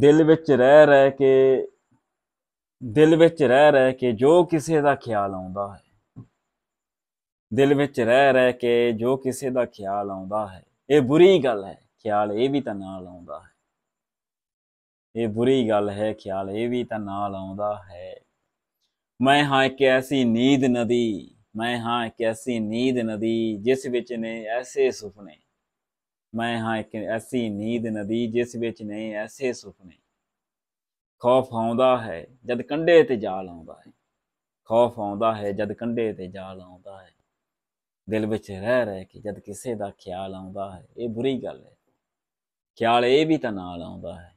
ਦਿਲ ਵਿੱਚ ਰਹਿ ਰਹਿ ਕੇ ਦਿਲ ਵਿੱਚ ਰਹਿ ਰਹਿ ਕੇ ਜੋ ਕਿਸੇ ਦਾ ਖਿਆਲ ਆਉਂਦਾ ਹੈ ਦਿਲ ਵਿੱਚ ਰਹਿ ਰਹਿ ਕੇ ਜੋ ਕਿਸੇ ਦਾ ਖਿਆਲ ਆਉਂਦਾ ਹੈ ਇਹ ਬੁਰੀ ਗੱਲ ਹੈ ਖਿਆਲ ਇਹ ਵੀ ਤਾਂ ਨਾਲ ਆਉਂਦਾ ਹੈ ਇਹ ਬੁਰੀ ਗੱਲ ਹੈ ਖਿਆਲ ਇਹ ਵੀ ਤਾਂ ਨਾਲ ਆਉਂਦਾ ਹੈ ਮੈਂ ਹਾਂ ਇੱਕ ਐਸੀ ਨੀਂਦ ਨਦੀ ਮੈਂ ਹਾਂ ਇੱਕ ਐਸੀ ਨੀਂਦ ਨਦੀ ਜਿਸ ਵਿੱਚ ਨੇ ਐਸੇ ਸੁਪਨੇ ਮੈਂ ਹਾਂ ਇੱਕ ਐਸੀ ਨੀਂਦ ਨਦੀ ਜਿਸ ਵਿੱਚ ਨਹੀਂ ਐਸੇ ਸੁਪਨੇ ਖੌਫ ਆਉਂਦਾ ਹੈ ਜਦ ਕੰਡੇ ਤੇ ਜਾਲ ਆਉਂਦਾ ਹੈ ਖੌਫ ਆਉਂਦਾ ਹੈ ਜਦ ਕੰਡੇ ਤੇ ਜਾਲ ਆਉਂਦਾ ਹੈ ਦਿਲ ਵਿੱਚ ਰਹਿ ਰਹਿ ਕੇ ਜਦ ਕਿਸੇ ਦਾ ਖਿਆਲ ਆਉਂਦਾ ਹੈ ਇਹ ਬੁਰੀ ਗੱਲ ਹੈ ਖਿਆਲ ਇਹ ਵੀ ਤਾਂ ਨਾਲ ਆਉਂਦਾ ਹੈ